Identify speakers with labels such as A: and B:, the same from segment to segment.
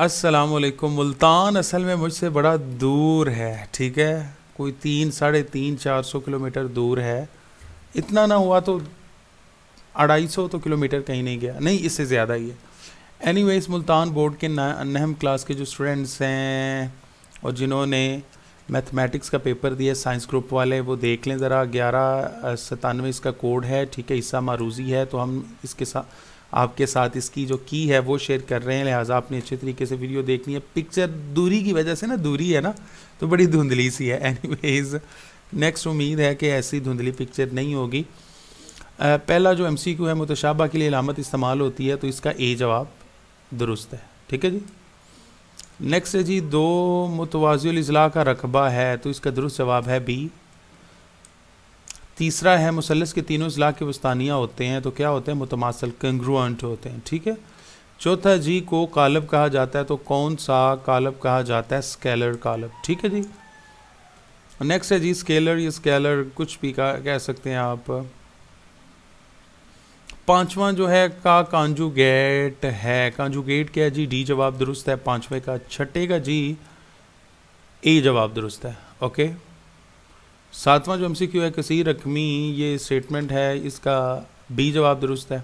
A: असलकुम मुल्तान असल में मुझसे बड़ा दूर है ठीक है कोई तीन साढ़े तीन चार सौ किलोमीटर दूर है इतना ना हुआ तो अढ़ाई सौ तो किलोमीटर कहीं नहीं गया नहीं इससे ज़्यादा ही है एनी anyway, मुल्तान बोर्ड के नहम क्लास के जो स्टूडेंट्स हैं और जिन्होंने मैथमेटिक्स का पेपर दिया साइंस ग्रुप वाले वो देख लें ज़रा ग्यारह सतानवे इसका कोड है ठीक है हिस्सा मारूजी है तो हम इसके साथ आपके साथ इसकी जो की है वो शेयर कर रहे हैं लिहाजा आपने अच्छे तरीके से वीडियो देखनी है पिक्चर दूरी की वजह से ना दूरी है ना तो बड़ी धुंधली सी है एनीवेज नेक्स्ट उम्मीद है कि ऐसी धुंधली पिक्चर नहीं होगी पहला जो एम सी क्यू है मुतशाबा के लिए अलामत इस्तेमाल होती है तो इसका ए जवाब दुरुस्त है ठीक है जी नेक्स्ट है जी दो मुतवाजुल अजला का रकबा है तो इसका दुरुस्त जवाब है बी तीसरा है मुसलस के तीनों अजला के वस्तानिया होते हैं तो क्या होते हैं मुतमासल कंग्रुअंट होते हैं ठीक है चौथा जी को कालब कहा जाता है तो कौन सा कालब कहा जाता है स्केलर कालब ठीक है जी नेक्स्ट है जी स्केलर या स्केलर कुछ भी कह, कह सकते हैं आप पांचवा जो है का कांजुगेट है कांजुगेट क्या है जी डी जवाब दुरुस्त है पांचवे का छठे का जी ए जवाब दुरुस्त है ओके सातवां जो एमसीक्यू है कसीर रकमी ये स्टेटमेंट है इसका बी जवाब दुरुस्त है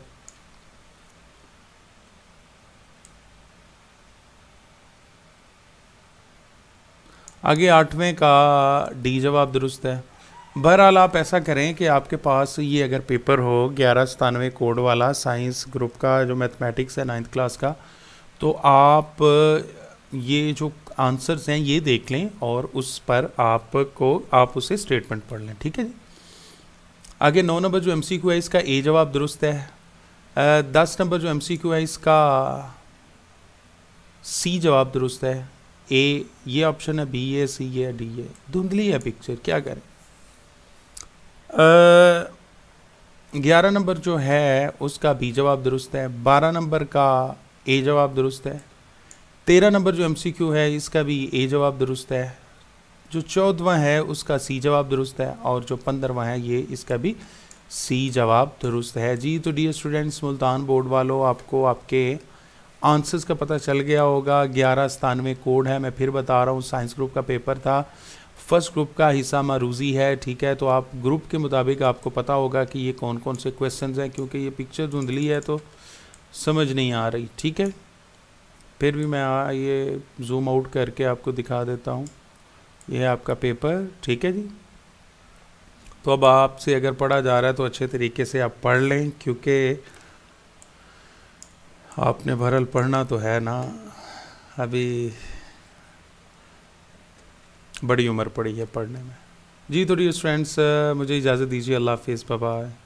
A: आगे आठवें का डी जवाब दुरुस्त है बहरहाल आप ऐसा करें कि आपके पास ये अगर पेपर हो ग्यारह सतानवे कोड वाला साइंस ग्रुप का जो मैथमेटिक्स है नाइन्थ क्लास का तो आप ये जो आंसर्स हैं ये देख लें और उस पर आपको आप उसे स्टेटमेंट पढ़ लें ठीक है जी आगे नौ नंबर जो एम सी क्यू है इसका ए जवाब दुरुस्त है दस नंबर जो एम सी क्यू है इसका सी जवाब दुरुस्त है ए ये ऑप्शन है B A C A D A धुंधली है पिक्चर क्या करें ग्यारह नंबर जो है उसका बी जवाब दुरुस्त है बारह नंबर का ए जवाब दुरुस्त है तेरह नंबर जो क्यू है इसका भी ए जवाब दुरुस्त है जो चौदवा है उसका सी जवाब दुरुस्त है और जो पंद्रवा है ये इसका भी सी जवाब दुरुस्त है जी तो डी स्टूडेंट्स मुल्तान बोर्ड वालों आपको आपके आंसर्स का पता चल गया होगा ग्यारह सतानवे कोड है मैं फिर बता रहा हूँ साइंस ग्रुप का पेपर था फर्स्ट ग्रुप का हिस्सा मारूजी है ठीक है तो आप ग्रुप के मुताबिक आपको पता होगा कि ये कौन कौन से क्वेश्चंस हैं क्योंकि ये पिक्चर धुंधली है तो समझ नहीं आ रही ठीक है फिर भी मैं आ, ये जूम आउट करके आपको दिखा देता हूँ ये है आपका पेपर ठीक है जी तो अब आपसे अगर पढ़ा जा रहा है तो अच्छे तरीके से आप पढ़ लें क्योंकि आपने भरल पढ़ना तो है ना अभी बड़ी उम्र पड़ी है पढ़ने में जी थोड़ी फ्रेंड्स मुझे इजाज़त दीजिए अल्लाह हाफिज़ बाय